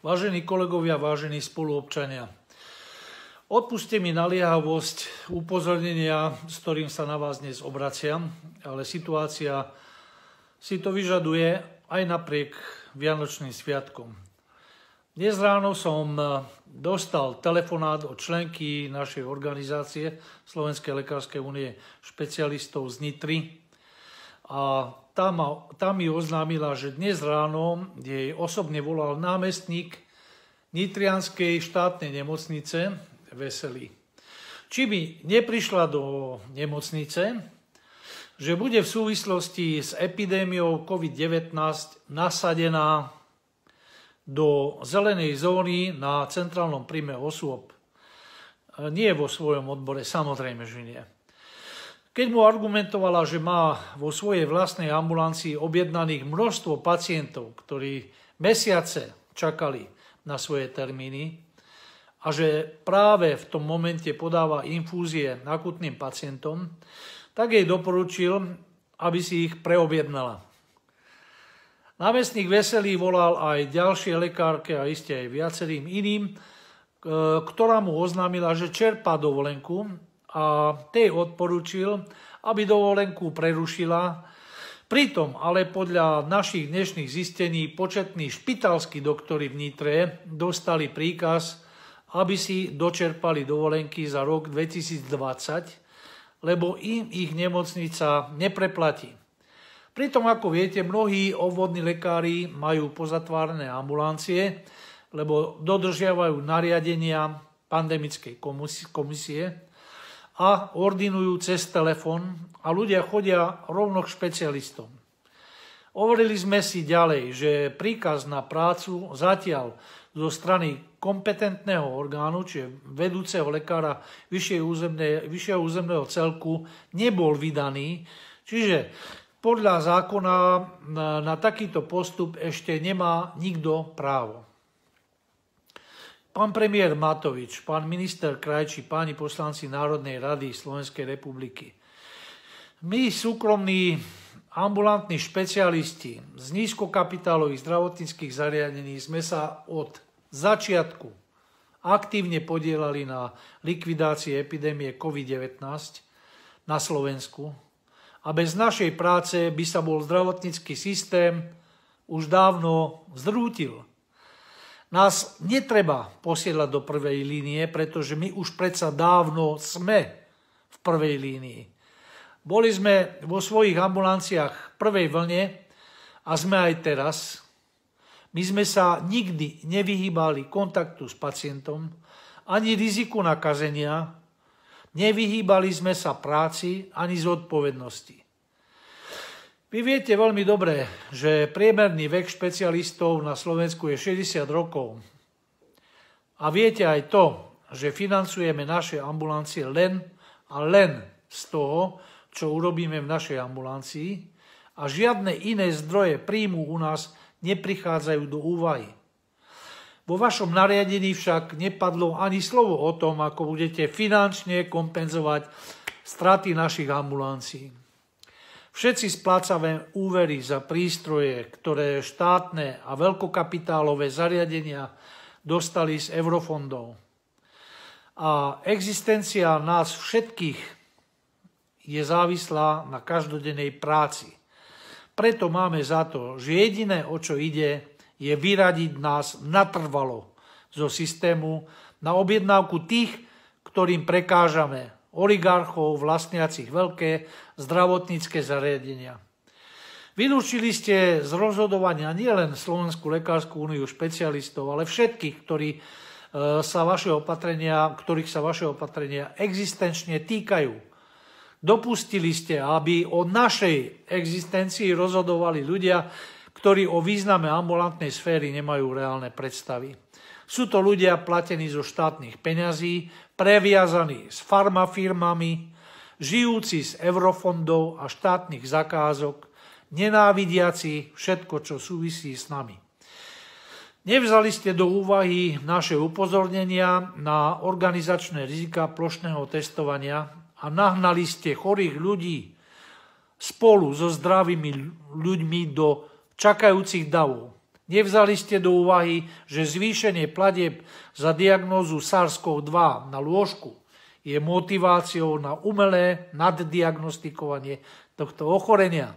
Vážení kolegovia, vážení spoluobčania, odpuste mi naliehavosť upozornenia, s ktorým sa na vás dnes obraciam, ale situácia si to vyžaduje aj napriek Vianočným sviatkom. Dnes ráno som e, dostal telefonát od členky našej organizácie Slovenskej lekárskej únie špecialistov z Nitry, a tam tam mi oznámila, že dnes ráno jej osobne volal námestník Nitrianskej štátnej nemocnice Veselý. Či by neprišla do nemocnice, že bude v súvislosti s epidémiou COVID-19 nasadená do zelenej zóny na centrálnom príjme osôb. E, nie vo svojom odbore, samozrejme, že nie. Keď mu argumentovala, že má vo svojej vlastnej ambulancii objednaných množstvo pacientov, ktorí mesiace čakali na svoje termíny a že práve v tom momente podáva infúzie akutným pacientom, tak jej doporučil, aby si ich preobjednala. Námestník Veselý volal aj ďalšie lekárke a iste aj viacerým iným, ktorá mu oznámila, že čerpá dovolenku a tej odporúčil, aby dovolenku prerušila. Pritom ale podľa našich dnešných zistení početní špitalskí doktory v Nitre dostali príkaz, aby si dočerpali dovolenky za rok 2020, lebo im ich nemocnica nepreplatí. Pritom, ako viete, mnohí obvodní lekári majú pozatvárané ambulancie, lebo dodržiavajú nariadenia pandemickej komisie a ordinujú cez telefón a ľudia chodia rovno k špecialistom. Hovorili sme si ďalej, že príkaz na prácu zatiaľ zo strany kompetentného orgánu, čiže vedúceho lekára vyššieho, územne, územného celku, nebol vydaný. Čiže podľa zákona na, na takýto postup ešte nemá nikto právo. Pán premiér Matovič, pán minister Krajči, páni poslanci Národnej rady Slovenskej republiky. My, súkromní ambulantní špecialisti z nízkokapitálových zdravotníckých zariadení, sme sa od začiatku aktívne podielali na likvidácii epidémie COVID-19 na Slovensku a bez našej práce by sa bol zdravotnícky systém už dávno zrútil – nás netreba posielať do prvej línie, pretože my už predsa dávno sme v prvej línii. Boli sme vo svojich ambulanciách v prvej vlne a sme aj teraz. My sme sa nikdy nevyhýbali kontaktu s pacientom ani riziku nakazenia, nevyhýbali sme sa práci ani zodpovednosti. Vy viete veľmi dobre, že priemerný vek špecialistov na Slovensku je 60 rokov. A viete aj to, že financujeme naše ambulancie len a len z toho, čo urobíme v našej ambulancii a žiadne iné zdroje príjmu u nás neprichádzajú do úvahy. Vo vašom nariadení však nepadlo ani slovo o tom, ako budete finančne kompenzovať straty našich ambulancií. Všetci splácame úvery za prístroje, ktoré štátne a veľkokapitálové zariadenia dostali z eurofondov. A existencia nás všetkých je závislá na každodennej práci. Preto máme za to, že jediné, o čo ide, je vyradiť nás natrvalo zo systému na objednávku tých, ktorým prekážame, oligarchov vlastniacich veľké zdravotnícke zariadenia. Vylúčili ste z rozhodovania nielen Slovenskú lekárskú úniu špecialistov, ale všetkých, ktorí e, sa vaše opatrenia, ktorých sa vaše opatrenia existenčne týkajú. Dopustili ste, aby o našej existencii rozhodovali ľudia, ktorí o význame ambulantnej sféry nemajú reálne predstavy. Sú to ľudia platení zo štátnych peňazí, previazaní s farmafirmami, žijúci z eurofondov a štátnych zakázok, nenávidiaci všetko, čo súvisí s nami. Nevzali ste do úvahy naše upozornenia na organizačné rizika plošného testovania a nahnali ste chorých ľudí spolu so zdravými ľuďmi do čakajúcich davov. Nevzali ste do úvahy, že zvýšenie pladeb za diagnózu SARS-CoV-2 na lôžku je motiváciou na umelé naddiagnostikovanie tohto ochorenia.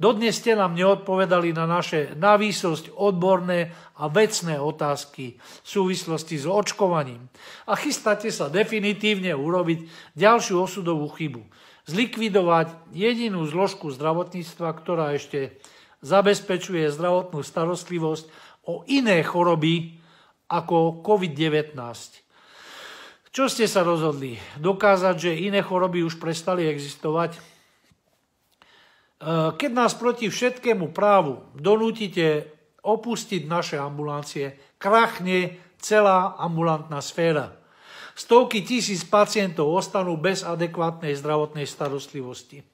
Dodnes ste nám neodpovedali na naše navýsosť odborné a vecné otázky v súvislosti s očkovaním a chystáte sa definitívne urobiť ďalšiu osudovú chybu. Zlikvidovať jedinú zložku zdravotníctva, ktorá ešte zabezpečuje zdravotnú starostlivosť o iné choroby ako COVID-19. Čo ste sa rozhodli? Dokázať, že iné choroby už prestali existovať? Eh, keď nás proti všetkému právu donútite opustiť naše ambulancie, krachne celá ambulantná sféra. Stovky tisíc pacientov ostanú bez adekvátnej zdravotnej starostlivosti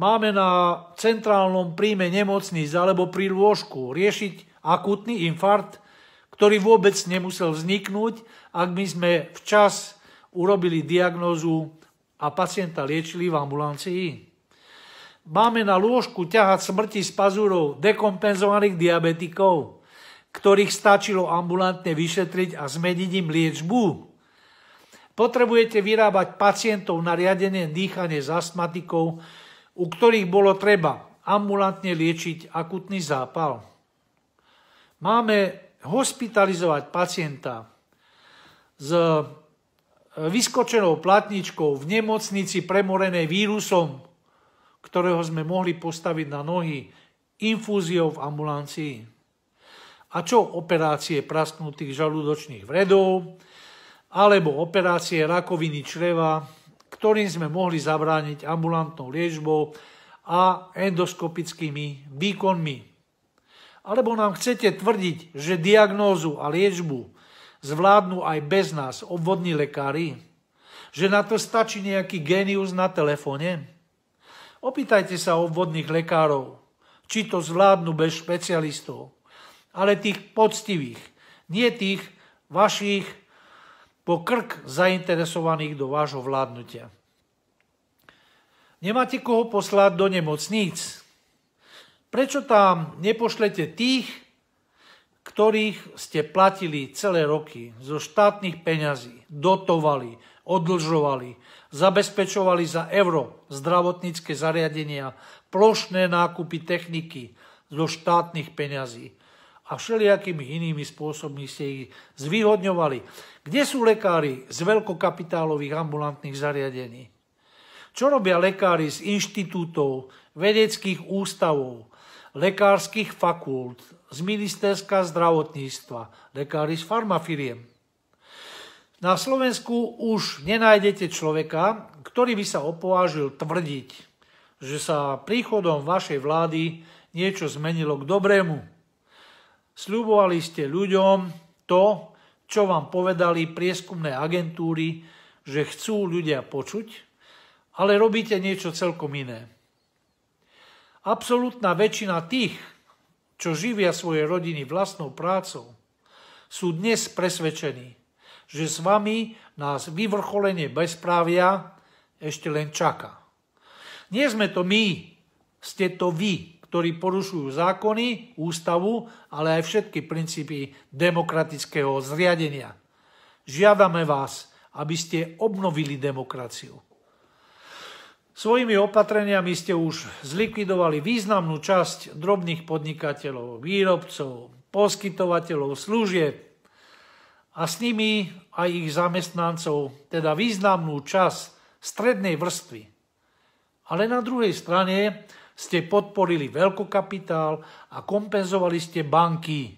máme na centrálnom príjme nemocníc alebo pri lôžku riešiť akutný infarkt, ktorý vôbec nemusel vzniknúť, ak by sme včas urobili diagnózu a pacienta liečili v ambulancii. Máme na lôžku ťahať smrti z pazúrov dekompenzovaných diabetikov, ktorých stačilo ambulantne vyšetriť a zmeniť im liečbu. Potrebujete vyrábať pacientov na riadenie dýchanie s astmatikou, u ktorých bolo treba ambulantne liečiť akutný zápal. Máme hospitalizovať pacienta s e, vyskočenou platničkou v nemocnici premorenej vírusom, ktorého sme mohli postaviť na nohy infúziou v ambulancii. A čo operácie prasknutých žalúdočných vredov, alebo operácie rakoviny čreva, ktorým sme mohli zabrániť ambulantnou liečbou a endoskopickými výkonmi. Alebo nám chcete tvrdiť, že diagnózu a liečbu zvládnu aj bez nás obvodní lekári? Že na to stačí nejaký genius na telefóne? Opýtajte sa obvodných lekárov, či to zvládnu bez špecialistov, ale tých poctivých, nie tých vašich po krk zainteresovaných do vášho vládnutia. Nemáte koho poslať do nemocníc. Prečo tam nepošlete tých, ktorých ste platili celé roky zo štátnych peňazí, dotovali, odlžovali, zabezpečovali za euro zdravotnícke zariadenia, plošné nákupy techniky zo štátnych peňazí, a všelijakými inými spôsobmi ste ich zvýhodňovali. Kde sú lekári z veľkokapitálových ambulantných zariadení? Čo robia lekári z inštitútov, vedeckých ústavov, lekárskych fakult, z ministerstva zdravotníctva, lekári z farmafiriem? Na Slovensku už nenájdete človeka, ktorý by sa opovážil tvrdiť, že sa príchodom vašej vlády niečo zmenilo k dobrému Sľubovali ste ľuďom to, čo vám povedali prieskumné agentúry, že chcú ľudia počuť, ale robíte niečo celkom iné. Absolutná väčšina tých, čo živia svoje rodiny vlastnou prácou, sú dnes presvedčení, že s vami nás vyvrcholenie bezprávia ešte len čaká. Nie sme to my, ste to vy, ktorí porušujú zákony, ústavu, ale aj všetky princípy demokratického zriadenia. Žiadame vás, aby ste obnovili demokraciu. Svojimi opatreniami ste už zlikvidovali významnú časť drobných podnikateľov, výrobcov, poskytovateľov služieb a s nimi aj ich zamestnancov, teda významnú časť strednej vrstvy. Ale na druhej strane ste podporili veľkokapitál a kompenzovali ste banky.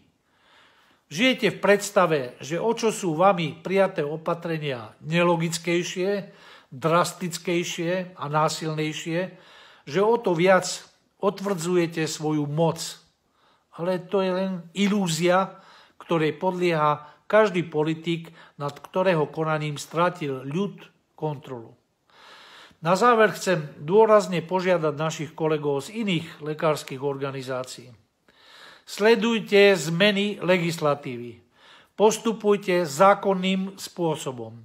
Žijete v predstave, že o čo sú vami prijaté opatrenia nelogickejšie, drastickejšie a násilnejšie, že o to viac otvrdzujete svoju moc. Ale to je len ilúzia, ktorej podlieha každý politik, nad ktorého konaním stratil ľud kontrolu. Na záver chcem dôrazne požiadať našich kolegov z iných lekárskych organizácií. Sledujte zmeny legislatívy. Postupujte zákonným spôsobom.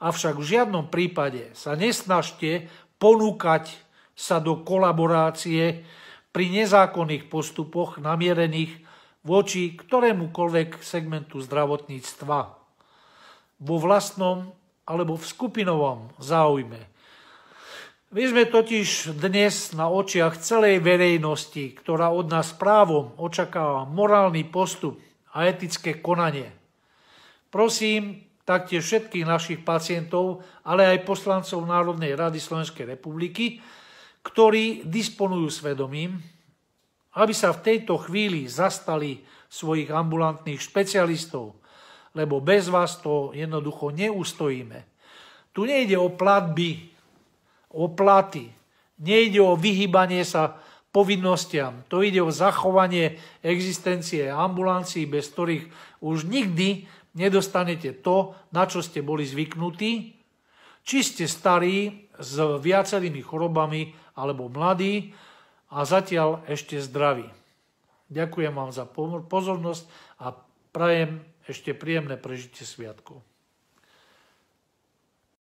Avšak v žiadnom prípade sa nesnažte ponúkať sa do kolaborácie pri nezákonných postupoch namierených voči ktorémukoľvek segmentu zdravotníctva vo vlastnom alebo v skupinovom záujme my sme totiž dnes na očiach celej verejnosti, ktorá od nás právom očakáva morálny postup a etické konanie. Prosím taktiež všetkých našich pacientov, ale aj poslancov Národnej rady Slovenskej republiky, ktorí disponujú svedomím, aby sa v tejto chvíli zastali svojich ambulantných špecialistov, lebo bez vás to jednoducho neustojíme. Tu nejde o platby o platy. Nejde o vyhýbanie sa povinnostiam. To ide o zachovanie existencie ambulancií, bez ktorých už nikdy nedostanete to, na čo ste boli zvyknutí, či ste starí s viacerými chorobami alebo mladí a zatiaľ ešte zdraví. Ďakujem vám za pozornosť a prajem ešte príjemné prežitie sviatkov.